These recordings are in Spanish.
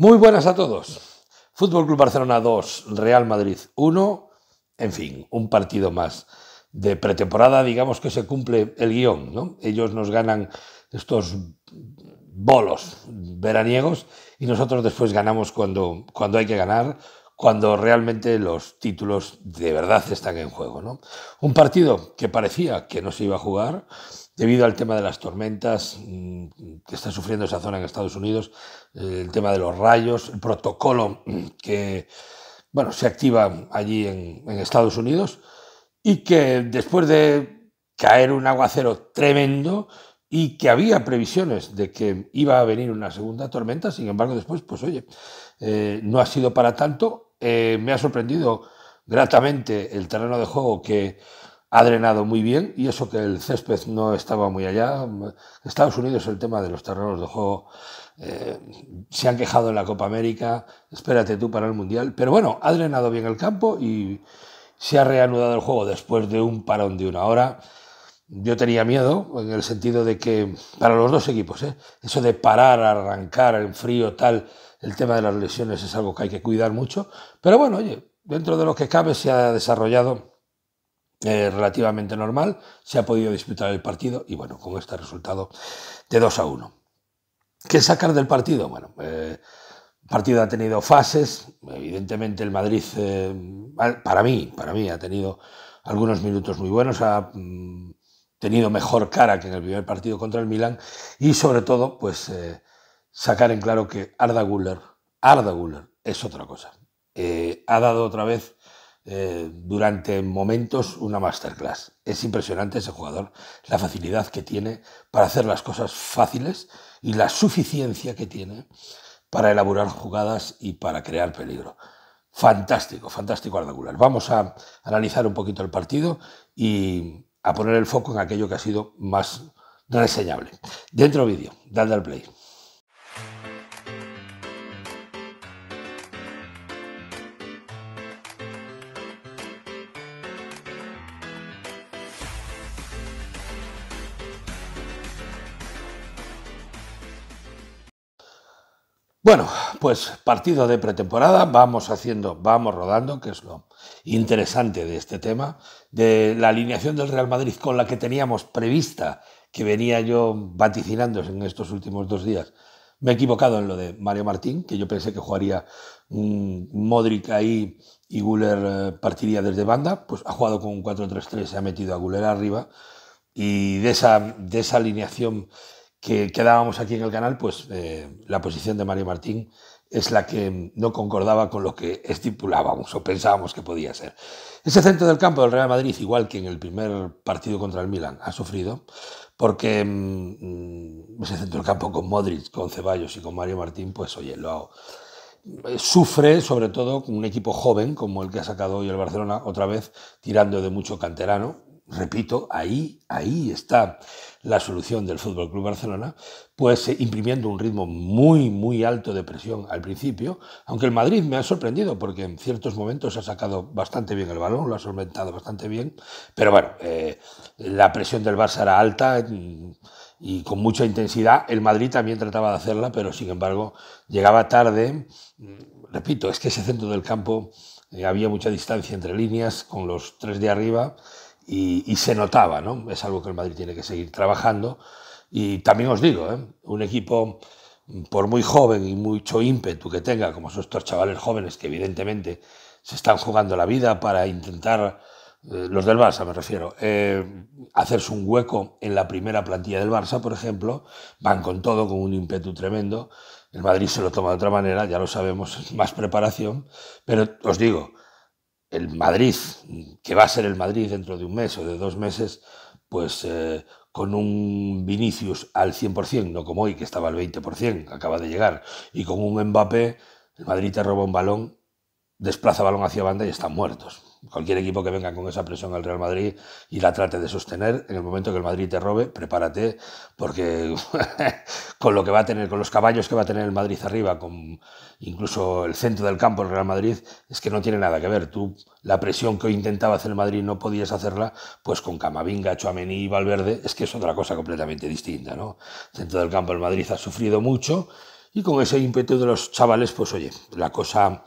Muy buenas a todos. Fútbol Club Barcelona 2, Real Madrid 1. En fin, un partido más de pretemporada, digamos que se cumple el guión, ¿no? Ellos nos ganan estos bolos veraniegos y nosotros después ganamos cuando, cuando hay que ganar, cuando realmente los títulos de verdad están en juego, ¿no? Un partido que parecía que no se iba a jugar, debido al tema de las tormentas mm, que está sufriendo esa zona en Estados Unidos, eh, el tema de los rayos, el protocolo que bueno, se activa allí en, Estados Unidos y que después de caer un aguacero tremendo y que había previsiones de que iba a venir una segunda tormenta, sin embargo después, pues oye, eh, no ha sido para tanto. Eh, me ha sorprendido gratamente el terreno de juego que ha drenado muy bien y eso que el césped no estaba muy allá. Estados Unidos el tema de los terrenos de juego eh, se han quejado en la Copa América, espérate tú para el Mundial, pero bueno, ha drenado bien el campo y se ha reanudado el juego después de un parón de una hora. Yo tenía miedo en el sentido de que para los dos equipos, ¿eh? eso de parar, arrancar en frío, tal, el tema de las lesiones es algo que hay que cuidar mucho, pero bueno, oye, dentro de lo que cabe se ha desarrollado eh, relativamente normal, se ha podido disputar el partido y bueno, con este resultado de 2 a 1. ¿Qué sacar del partido? Bueno, eh, el partido ha tenido fases, evidentemente el Madrid, eh, para mí, para mí ha tenido algunos minutos muy buenos, ha mm, tenido mejor cara que en el primer partido contra el Milan y sobre todo, pues sacar en claro que Arda Guller, Arda Guller es otra cosa. ha dado otra vez eh, durante momentos una masterclass. Es impresionante ese jugador, la facilidad que tiene para hacer las cosas fáciles y la suficiencia que tiene para elaborar jugadas y para crear peligro. Fantástico, fantástico regular. Vamos a analizar un poquito el partido y a poner el foco en aquello que ha sido más reseñable. Dentro vídeo, dale al play. Bueno, pues partido de pretemporada, vamos haciendo, vamos rodando, que es lo interesante de este tema, de la alineación del Real Madrid con la que teníamos prevista, que venía yo vaticinando en estos últimos dos días. Me he equivocado en lo de Mario Martín, que yo pensé que jugaría mm, Modric ahí y Guller eh, partiría desde banda, pues ha jugado con un 4-3-3, se ha metido a Guller arriba, y de esa, de esa alineación que, quedábamos aquí en el canal, pues eh, la posición de Mario Martín es la que no concordaba con lo que estipulábamos o pensábamos que podía ser. Ese centro del campo del Real Madrid, igual que en el primer partido contra el Milan, ha sufrido porque mm, mm, ese centro del campo con Modric, con Ceballos y con Mario Martín, pues oye, lo hago. Eh, sufre sobre todo con un equipo joven como el que ha sacado hoy el Barcelona otra vez tirando de mucho canterano repito, ahí, ahí está la solución del Fútbol Club Barcelona, pues eh, imprimiendo un ritmo muy, muy alto de presión al principio, aunque el Madrid me ha sorprendido porque en ciertos momentos ha sacado bastante bien el balón, lo ha solventado bastante bien, pero bueno, eh, la presión del Barça era alta. Mm, y con mucha intensidad, el Madrid también trataba de hacerla, pero sin embargo llegaba tarde. Mm, repito, es que ese centro del campo eh, había mucha distancia entre líneas con los tres de arriba y, se notaba, ¿no? Es algo que el Madrid tiene que seguir trabajando. Y también os digo, ¿eh? un equipo, por muy joven y mucho ímpetu que tenga, como son estos chavales jóvenes que evidentemente se están jugando la vida para intentar, eh, los del Barça me refiero, eh, hacerse un hueco en la primera plantilla del Barça, por ejemplo, van con todo, con un ímpetu tremendo. El Madrid se lo toma de otra manera, ya lo sabemos, más preparación. Pero os digo, el Madrid, que va a ser el Madrid dentro de un mes o de dos meses, pues eh, con un Vinicius al 100%, no como hoy que estaba al 20%, acaba de llegar, y con un Mbappé, el Madrid te roba un balón, desplaza balón hacia banda y están muertos. Cualquier equipo que venga con esa presión al Real Madrid y la trate de sostener, en el momento que el Madrid te robe, prepárate, porque con lo que va a tener, con los caballos que va a tener el Madrid arriba, con incluso el centro del campo del Real Madrid, es que no tiene nada que ver. Tú, la presión que hoy intentaba hacer el Madrid no podías hacerla, pues con Camavinga, Chuamení y Valverde, es que es otra cosa completamente distinta, ¿no? El centro del campo del Madrid ha sufrido mucho y con ese ímpetu de los chavales, pues oye, la cosa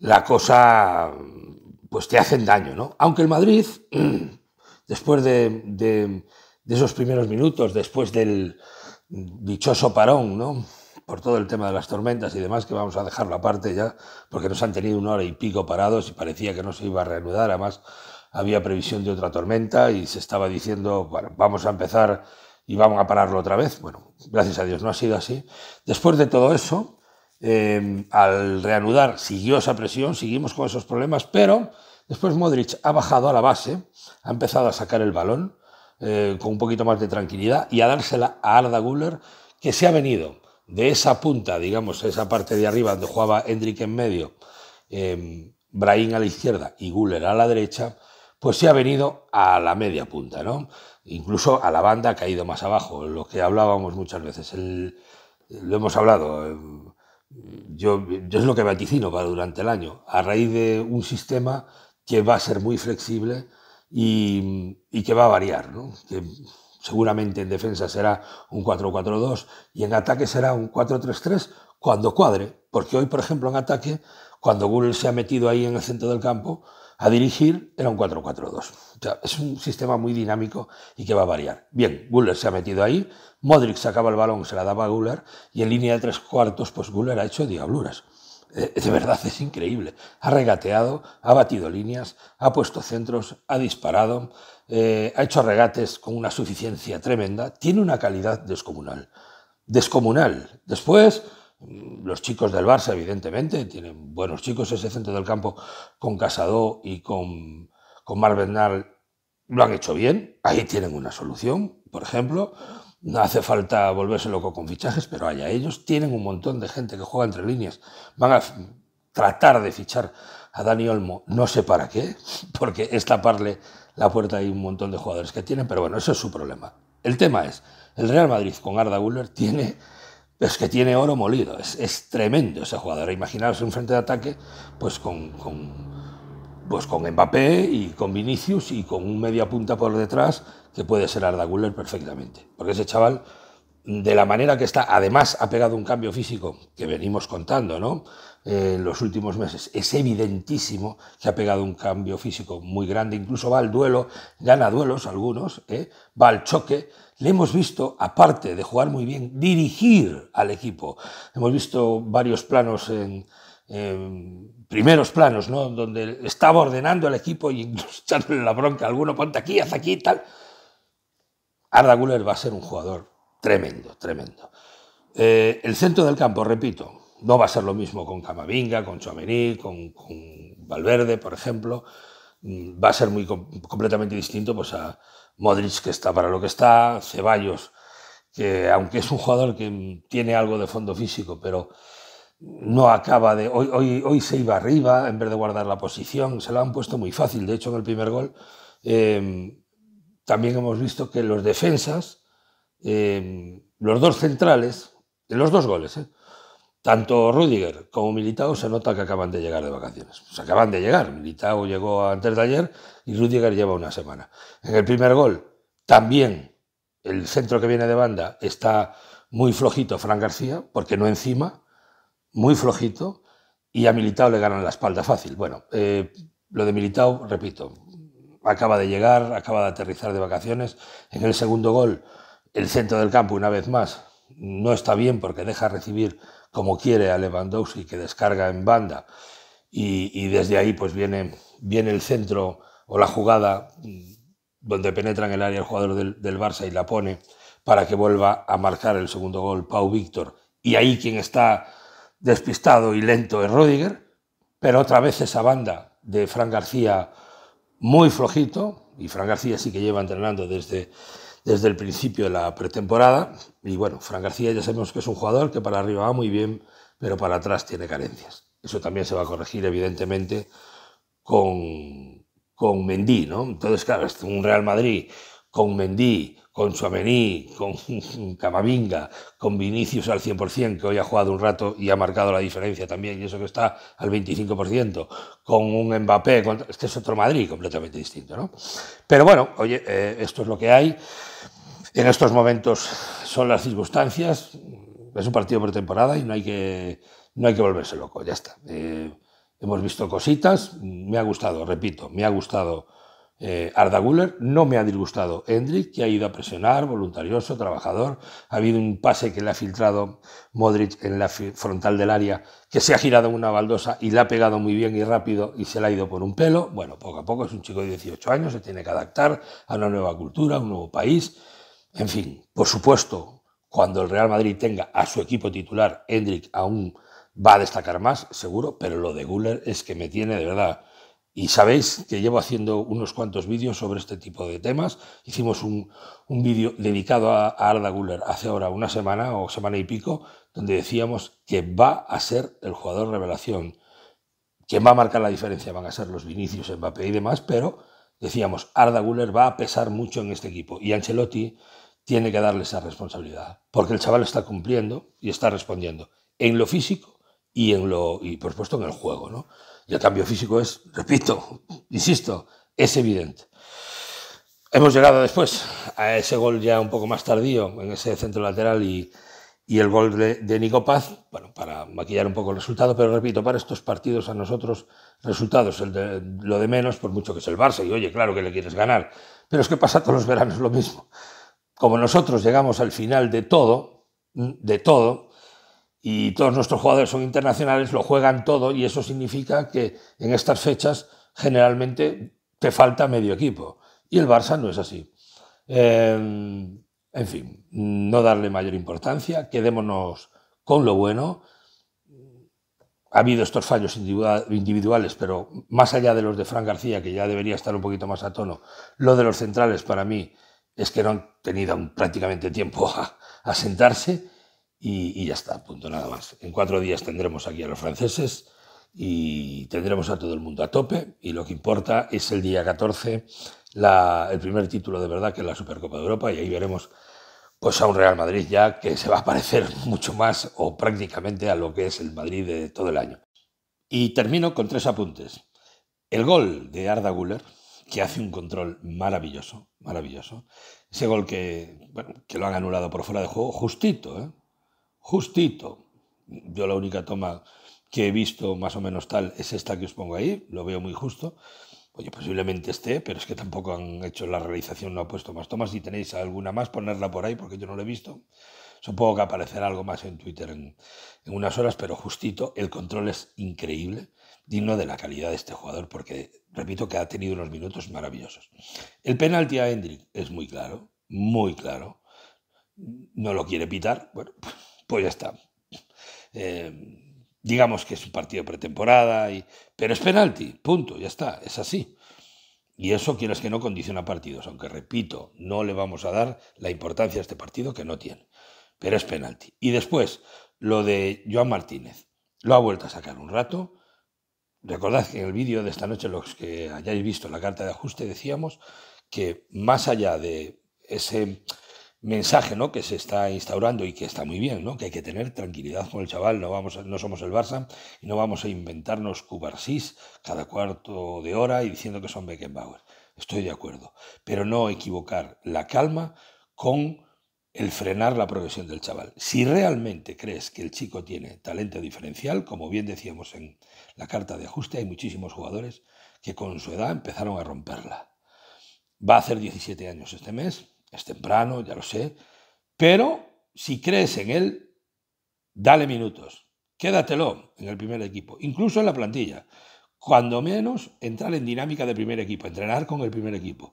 la cosa pues te hacen daño, ¿no? Aunque el Madrid, después de, de esos primeros minutos, después del dichoso parón, ¿no? por todo el tema de las tormentas y demás, que vamos a dejarlo aparte ya, porque nos han tenido una hora y pico parados y parecía que no se iba a reanudar. Además, había previsión de otra tormenta y se estaba diciendo, bueno, vamos a empezar y vamos a pararlo otra vez. Bueno, gracias a Dios no ha sido así. Después de todo eso, Em, al reanudar siguió esa presión, seguimos con esos problemas, pero después Modric ha bajado a la base, ha empezado a sacar el balón eh, con un poquito más de tranquilidad y a dársela a Arda Guller, que se ha venido de esa punta, digamos, esa parte de arriba donde jugaba Hendrik en medio, eh, Brahim a la izquierda y Guller a la derecha, pues se ha venido a la media punta, ¿no? Incluso a la banda ha caído más abajo, lo que hablábamos muchas veces. lo hemos hablado em, yo, es lo que vaticino para durante el año, a raíz de un sistema que va a ser muy flexible y, y que va a variar, ¿no? que seguramente en defensa será un 4-4-2 y en ataque será un 4-3-3 cuando cuadre, porque hoy, por ejemplo, en ataque, cuando google se ha metido ahí en el centro del campo, a dirigir era un 4-4-2. es un sistema muy dinámico y que va a variar. Bien, Guller se ha metido ahí, Modric sacaba el balón, se la daba a Guller y en línea de tres cuartos, pues Guller ha hecho diabluras. Eh, de verdad es increíble. Ha regateado, ha batido líneas, ha puesto centros, ha disparado, eh, ha hecho regates con una suficiencia tremenda. Tiene una calidad descomunal. Descomunal. Después, los chicos del Barça, evidentemente, tienen buenos chicos ese centro del campo con Casado y con, con Mar Bernal lo han hecho bien, ahí tienen una solución, por ejemplo. No hace falta volverse loco con fichajes, pero allá ellos tienen un montón de gente que juega entre líneas. Van a tratar de fichar a Dani Olmo, no sé para qué, porque es taparle la puerta hay un montón de jugadores que tienen, pero bueno, eso es su problema. El tema es, el Real Madrid con Arda Güler tiene es que tiene oro molido, es, tremendo ese jugador. Imaginaros un frente de ataque pues con, con, pues con Mbappé y con Vinicius y con un media punta por detrás que puede ser Arda Guller perfectamente. Porque ese chaval, de la manera que está, además ha pegado un cambio físico que venimos contando, ¿no? en los últimos meses. Es evidentísimo que ha pegado un cambio físico muy grande, incluso va al duelo, gana duelos algunos, ¿eh? va al choque. Le hemos visto, aparte de jugar muy bien, dirigir al equipo. Hemos visto varios planos en, primeros planos, ¿no? donde estaba ordenando al equipo y echándole la bronca a alguno, ponte aquí, haz aquí y tal. Arda Guller va a ser un jugador tremendo, tremendo. Eh, el centro del campo, repito, no va a ser lo mismo con Camavinga, con Chouameni, con, Valverde, por ejemplo. Mm, va a ser muy completamente distinto pues, a Modric, que está para lo que está, Ceballos, que aunque es un jugador que mm, tiene algo de fondo físico, pero no acaba de... Hoy, hoy, hoy se iba arriba en vez de guardar la posición, se la han puesto muy fácil, de hecho en el primer gol. Em, también hemos visto que los defensas, em, los dos centrales, en los dos goles, eh, tanto Rüdiger como Militao se nota que acaban de llegar de vacaciones. Pues acaban de llegar. Militao llegó antes de ayer y Rüdiger lleva una semana. En el primer gol, también el centro que viene de banda está muy flojito Fran García, porque no encima, muy flojito, y a Militao le ganan la espalda fácil. Bueno, eh, lo de Militao, repito, acaba de llegar, acaba de aterrizar de vacaciones. En el segundo gol, el centro del campo, una vez más, no está bien porque deja recibir como quiere a Lewandowski, que descarga en banda. Y, desde ahí pues viene, viene el centro o la jugada mm, donde penetra en el área el jugador del, Barça y la pone para que vuelva a marcar el segundo gol Pau Víctor. Y ahí quien está despistado y lento es Rüdiger, pero otra vez esa banda de Fran García muy flojito, y Fran García sí que lleva entrenando desde desde el principio de la pretemporada. Y bueno, Fran García ya sabemos que es un jugador que para arriba va muy bien, pero para atrás tiene carencias. Eso también se va a corregir, evidentemente, con, con Mendy, ¿no? Entonces, claro, es un Real Madrid con Mendy, con Suamení, con Camavinga, con Vinicius al 100%, que hoy ha jugado un rato y ha marcado la diferencia también, y eso que está al 25%, con un Mbappé, con... este es otro Madrid completamente distinto, Pero bueno, oye, eh, esto es lo que hay. En estos momentos son las circunstancias, es un partido por temporada y no hay que, no hay que volverse loco, ya está. Eh, hemos visto cositas, me ha gustado, repito, me ha gustado eh, Arda Guller no me ha disgustado. Hendrik, que ha ido a presionar, voluntarioso, trabajador. Ha habido un pase que le ha filtrado Modric en la frontal del área, que se ha girado en una baldosa y la ha pegado muy bien y rápido y se le ha ido por un pelo. Bueno, poco a poco es un chico de 18 años, se tiene que adaptar a una nueva cultura, a un nuevo país. En fin, por supuesto, cuando el Real Madrid tenga a su equipo titular, Hendrik aún va a destacar más, seguro, pero lo de Guller es que me tiene de verdad y sabéis que llevo haciendo unos cuantos vídeos sobre este tipo de temas. Hicimos un, vídeo dedicado a, Arda Guller hace ahora una semana o semana y pico, donde decíamos que va a ser el jugador revelación. que va a marcar la diferencia van a ser los Vinicius, Mbappé y demás, pero decíamos, Arda Guller va a pesar mucho en este equipo y Ancelotti tiene que darle esa responsabilidad, porque el chaval está cumpliendo y está respondiendo en lo físico y en lo y por supuesto en el juego, ¿no? el cambio físico es, repito, insisto, es evidente. Hemos llegado después a ese gol ya un poco más tardío en ese centro lateral y, el gol de, de, Nico Paz, bueno, para maquillar un poco el resultado, pero repito, para estos partidos a nosotros resultados, lo de menos, por mucho que es el Barça, y oye, claro que le quieres ganar, pero es que pasa todos los veranos lo mismo. Como nosotros llegamos al final de todo, de todo, y todos nuestros jugadores son internacionales, lo juegan todo y eso significa que en estas fechas generalmente te falta medio equipo. Y el Barça no es así. Em, en fin, no darle mayor importancia, quedémonos con lo bueno. Ha habido estos fallos individuales, pero más allá de los de Fran García, que ya debería estar un poquito más a tono, lo de los centrales para mí es que no han tenido prácticamente tiempo a sentarse y, ya está, punto nada más. En cuatro días tendremos aquí a los franceses y tendremos a todo el mundo a tope y lo que importa es el día 14 el primer título de verdad que es la Supercopa de Europa y ahí veremos pues a un Real Madrid ya que se va a parecer mucho más o prácticamente a lo que es el Madrid de todo el año. Y termino con tres apuntes. El gol de Arda Guller que hace un control maravilloso, maravilloso. Ese gol que, bueno, que lo han anulado por fuera de juego, justito, ¿eh? justito. Yo la única toma que he visto más o menos tal es esta que os pongo ahí, lo veo muy justo. Oye, posiblemente esté, pero es que tampoco han hecho la realización, no ha puesto más tomas. Si tenéis alguna más, ponerla por ahí porque yo no la he visto. Supongo que aparecerá algo más en Twitter en, en unas horas, pero justito, el control es increíble, digno de la calidad de este jugador, porque repito que ha tenido unos minutos maravillosos. El penalti a Hendrik es muy claro, muy claro. No lo quiere pitar, bueno, pues ya está. Eh, digamos que es un partido pretemporada, y, pero es penalti, punto, ya está, es así. Y eso quieres que no condiciona partidos, aunque repito, no le vamos a dar la importancia a este partido que no tiene, pero es penalti. Y después, lo de Joan Martínez, lo ha vuelto a sacar un rato. Recordad que en el vídeo de esta noche, los que hayáis visto la carta de ajuste, decíamos que más allá de ese mensaje ¿no? que se está instaurando y que está muy bien, ¿no? que hay que tener tranquilidad con el chaval, no, vamos, no somos el Barça y no vamos a inventarnos cubarsís cada cuarto de hora y diciendo que son Beckenbauer. Estoy de acuerdo, pero no equivocar la calma con el frenar la progresión del chaval. Si realmente crees que el chico tiene talento diferencial, como bien decíamos en la carta de ajuste, hay muchísimos jugadores que con su edad empezaron a romperla. Va a hacer 17 años este mes, es temprano, ya lo sé. Pero si crees en él, dale minutos. Quédatelo en el primer equipo, incluso en la plantilla. Cuando menos, entrar en dinámica de primer equipo, entrenar con el primer equipo.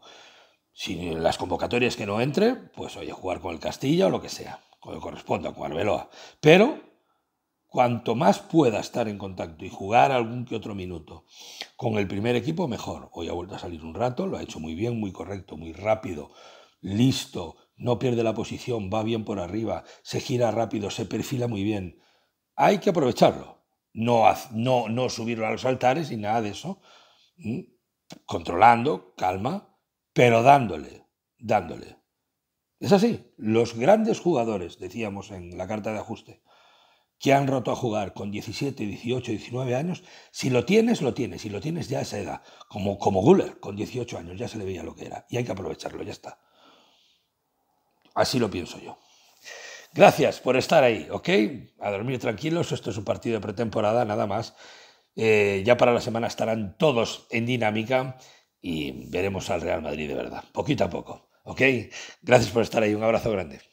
Si en las convocatorias que no entre, pues oye, jugar con el Castilla o lo que sea, como corresponda, con veloa, Pero cuanto más pueda estar en contacto y jugar algún que otro minuto con el primer equipo, mejor. Hoy ha vuelto a salir un rato, lo ha hecho muy bien, muy correcto, muy rápido, Listo, no pierde la posición, va bien por arriba, se gira rápido, se perfila muy bien. Hay que aprovecharlo. No, no, no subirlo a los altares y nada de eso. Mm, controlando, calma, pero dándole, dándole. Es así, los grandes jugadores, decíamos en la carta de ajuste, que han roto a jugar con 17, 18, 19 años, si lo tienes, lo tienes, si lo tienes ya a esa edad, como, como Guller, con 18 años, ya se le veía lo que era, y hay que aprovecharlo, ya está. Así lo pienso yo. Gracias por estar ahí, ¿ok? A dormir tranquilos, esto es un partido de pretemporada, nada más. Eh, ya para la semana estarán todos en dinámica y veremos al Real Madrid de verdad, poquito a poco, ¿ok? Gracias por estar ahí, un abrazo grande.